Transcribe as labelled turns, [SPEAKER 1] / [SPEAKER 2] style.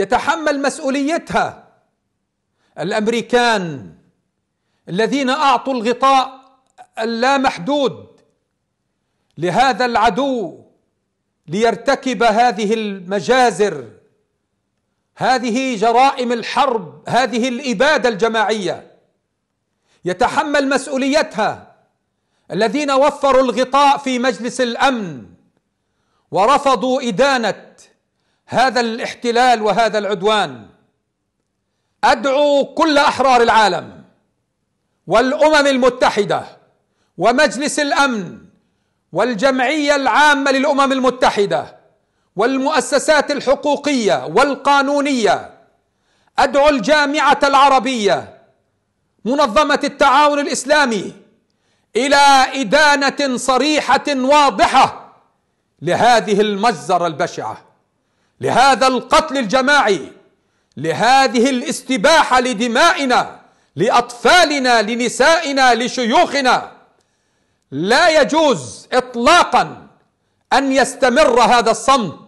[SPEAKER 1] يتحمل مسؤوليتها الامريكان الذين اعطوا الغطاء اللامحدود لهذا العدو ليرتكب هذه المجازر هذه جرائم الحرب هذه الاباده الجماعيه يتحمل مسؤوليتها الذين وفروا الغطاء في مجلس الامن ورفضوا ادانه هذا الاحتلال وهذا العدوان ادعو كل احرار العالم والامم المتحده ومجلس الامن والجمعيه العامه للامم المتحده والمؤسسات الحقوقيه والقانونيه ادعو الجامعه العربيه منظمه التعاون الاسلامي الى ادانه صريحه واضحه لهذه المجزره البشعه لهذا القتل الجماعي لهذه الاستباحه لدمائنا لاطفالنا لنسائنا لشيوخنا لا يجوز اطلاقا ان يستمر هذا الصمت